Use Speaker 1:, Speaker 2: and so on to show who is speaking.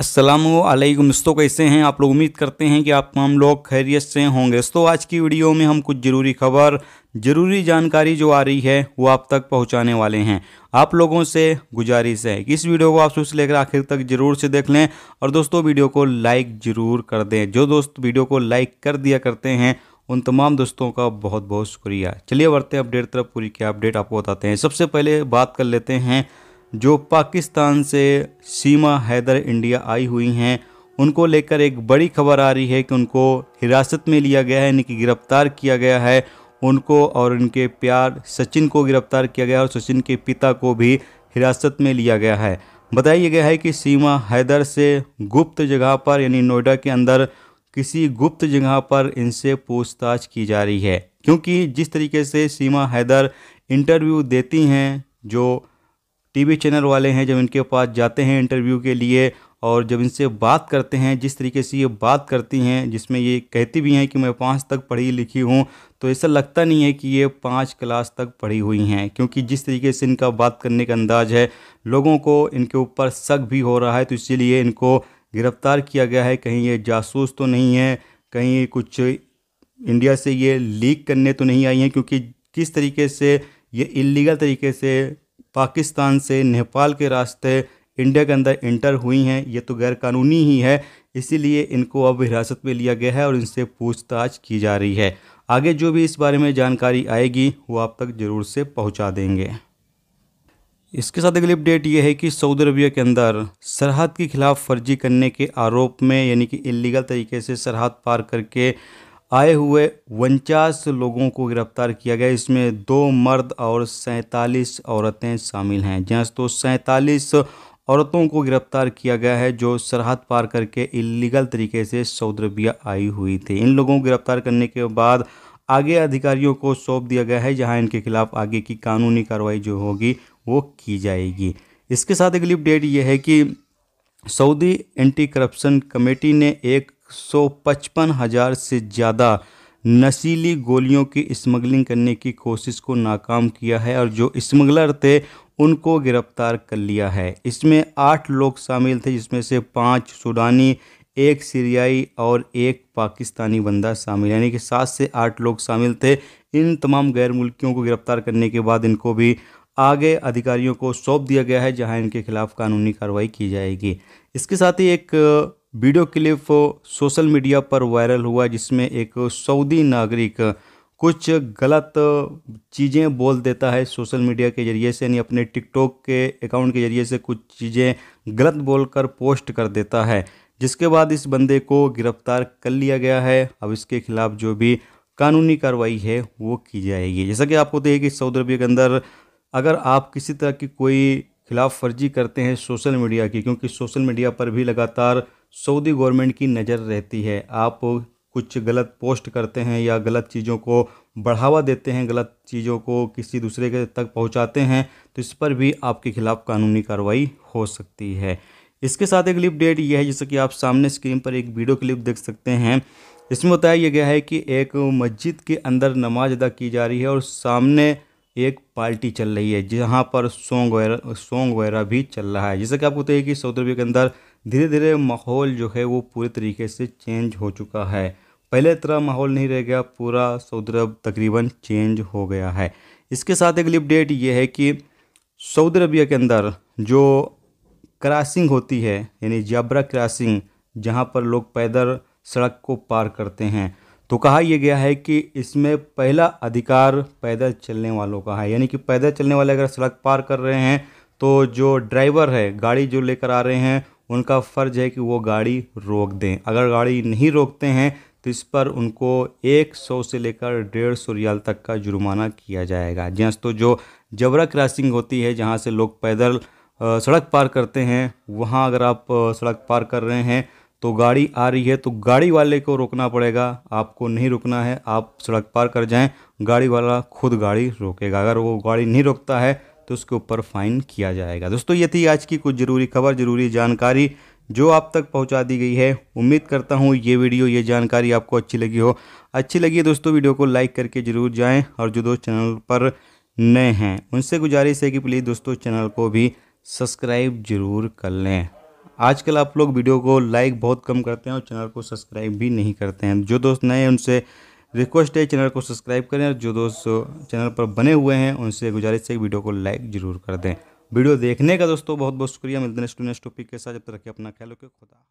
Speaker 1: असलम दोस्तों कैसे हैं आप लोग उम्मीद करते हैं कि आप हम लोग खैरियत से होंगे दोस्तों आज की वीडियो में हम कुछ ज़रूरी खबर ज़रूरी जानकारी जो आ रही है वो आप तक पहुंचाने वाले हैं आप लोगों से गुजारिश है कि इस वीडियो को आप सोच लेकर आखिर तक ज़रूर से देख लें और दोस्तों वीडियो को लाइक ज़रूर कर दें जो दोस्त वीडियो को लाइक कर दिया करते हैं उन तमाम दोस्तों का बहुत बहुत शुक्रिया चलिए बढ़ते हैं अपडेट तरफ पूरी क्या अपडेट आपको बताते हैं सबसे पहले बात कर लेते हैं जो पाकिस्तान से सीमा हैदर इंडिया आई हुई हैं उनको लेकर एक बड़ी खबर आ रही है कि उनको हिरासत में लिया गया है यानी कि गिरफ्तार किया गया है उनको और उनके प्यार सचिन को गिरफ्तार किया गया और सचिन के पिता को भी हिरासत में लिया गया है बताया गया है कि सीमा हैदर से गुप्त जगह पर यानी नोएडा के अंदर किसी गुप्त जगह पर इनसे पूछताछ की जा रही है क्योंकि जिस तरीके से सीमा हैदर इंटरव्यू देती हैं जो टीवी चैनल वाले हैं जब इनके पास जाते हैं इंटरव्यू के लिए और जब इनसे बात करते हैं जिस तरीके से ये बात करती हैं जिसमें ये कहती भी हैं कि मैं पाँच तक पढ़ी लिखी हूँ तो ऐसा लगता नहीं है कि ये पाँच क्लास तक पढ़ी हुई हैं क्योंकि जिस तरीके से इनका बात करने का अंदाज है लोगों को इनके ऊपर शक भी हो रहा है तो इसीलिए इनको गिरफ्तार किया गया है कहीं ये जासूस तो नहीं है कहीं कुछ इंडिया से ये लीक करने तो नहीं आई हैं क्योंकि किस तरीके से ये इलीगल तरीके से पाकिस्तान से नेपाल के रास्ते इंडिया के अंदर इंटर हुई हैं ये तो गैरकानूनी ही है इसीलिए इनको अब हिरासत में लिया गया है और इनसे पूछताछ की जा रही है आगे जो भी इस बारे में जानकारी आएगी वो आप तक ज़रूर से पहुंचा देंगे इसके साथ अगली अपडेट ये है कि सऊदी अरबिया के अंदर सरहद के खिलाफ फर्जी करने के आरोप में यानी कि इलीगल तरीके से सरहद पार करके आए हुए उनचास लोगों को गिरफ्तार किया गया इसमें दो मर्द और सैंतालीस औरतें शामिल हैं जहाँ तो सैंतालीस औरतों को गिरफ्तार किया गया है जो सरहद पार करके इलीगल तरीके से सऊदी अरबिया आई हुई थी इन लोगों को गिरफ्तार करने के बाद आगे अधिकारियों को सौंप दिया गया है जहां इनके खिलाफ आगे की कानूनी कार्रवाई जो होगी वो की जाएगी इसके साथ अगली अपडेट ये है कि सऊदी एंटी करप्शन कमेटी ने एक सौ पचपन हजार से ज़्यादा नशीली गोलियों की स्मगलिंग करने की कोशिश को नाकाम किया है और जो स्मगलर थे उनको गिरफ्तार कर लिया है इसमें आठ लोग शामिल थे जिसमें से पाँच सूडानी एक सीरियाई और एक पाकिस्तानी बंदा शामिल यानी कि सात से आठ लोग शामिल थे इन तमाम गैर मुल्कियों को गिरफ्तार करने के बाद इनको भी आगे अधिकारियों को सौंप दिया गया है जहां इनके खिलाफ कानूनी कार्रवाई की जाएगी इसके साथ ही एक वीडियो क्लिप सोशल मीडिया पर वायरल हुआ जिसमें एक सऊदी नागरिक कुछ गलत चीज़ें बोल देता है सोशल मीडिया के ज़रिए से यानी अपने टिकटॉक के अकाउंट के ज़रिए से कुछ चीज़ें गलत बोलकर पोस्ट कर देता है जिसके बाद इस बंदे को गिरफ्तार कर लिया गया है अब इसके खिलाफ जो भी कानूनी कार्रवाई है वो की जाएगी जैसा कि आपको देखिए तो कि सऊदी अरबिया के अंदर अगर आप किसी तरह की कोई खिलाफ वर्जी करते हैं सोशल मीडिया की क्योंकि सोशल मीडिया पर भी लगातार सऊदी गवर्नमेंट की नज़र रहती है आप कुछ गलत पोस्ट करते हैं या गलत चीज़ों को बढ़ावा देते हैं गलत चीज़ों को किसी दूसरे के तक पहुंचाते हैं तो इस पर भी आपके खिलाफ कानूनी कार्रवाई हो सकती है इसके साथ एक क्लिप डेट यह है जैसे कि आप सामने स्क्रीन पर एक वीडियो क्लिप देख सकते हैं इसमें बताया गया है कि एक मस्जिद के अंदर नमाज अदा की जा रही है और सामने एक पार्टी चल रही है जहाँ पर सोंग वगैरह सोंग वगैरह भी चल रहा है जैसे कि आपको बताइए कि सऊदी अरबिया के अंदर धीरे धीरे माहौल जो है वो पूरे तरीके से चेंज हो चुका है पहले तरह माहौल नहीं रह गया पूरा सऊदी अरब तकरीबन चेंज हो गया है इसके साथ अगली अपडेट ये है कि सऊदी अरबिया के अंदर जो क्रॉसिंग होती है यानी जाबरा क्रॉसिंग जहाँ पर लोग पैदल सड़क को पार करते हैं तो कहा यह गया है कि इसमें पहला अधिकार पैदल चलने वालों का है यानी कि पैदल चलने वाले अगर सड़क पार कर रहे हैं तो जो ड्राइवर है गाड़ी जो लेकर आ रहे हैं उनका फ़र्ज़ है कि वो गाड़ी रोक दें अगर गाड़ी नहीं रोकते हैं तो इस पर उनको एक सौ से लेकर डेढ़ सौ रियाल तक का जुर्माना किया जाएगा जी हाँ, तो जो जबरा क्रॉसिंग होती है जहाँ से लोग पैदल सड़क पार करते हैं वहाँ अगर आप सड़क पार कर रहे हैं तो गाड़ी आ रही है तो गाड़ी वाले को रोकना पड़ेगा आपको नहीं रुकना है आप सड़क पार कर जाएं गाड़ी वाला खुद गाड़ी रोकेगा अगर वो गाड़ी नहीं रोकता है तो उसके ऊपर फाइन किया जाएगा दोस्तों ये थी आज की कुछ ज़रूरी खबर ज़रूरी जानकारी जो आप तक पहुंचा दी गई है उम्मीद करता हूं ये वीडियो ये जानकारी आपको अच्छी लगी हो अच्छी लगी दोस्तों वीडियो को लाइक करके ज़रूर जाएं और जो दोस्त चैनल पर नए हैं उनसे गुजारिश है कि प्लीज़ दोस्तों चैनल को भी सब्सक्राइब जरूर कर लें आजकल आप लोग वीडियो को लाइक बहुत कम करते हैं और चैनल को सब्सक्राइब भी नहीं करते हैं जो दोस्त नए हैं उनसे रिक्वेस्ट है चैनल को सब्सक्राइब करें और जो दोस्त चैनल पर बने हुए हैं उनसे गुजारिश है वीडियो को लाइक जरूर कर दें वीडियो देखने का दोस्तों बहुत बहुत शुक्रिया मिलते हैं स्टूडेंट्स टॉपिक के साथ जब तक रखिए अपना ख्याल रखिए खुदा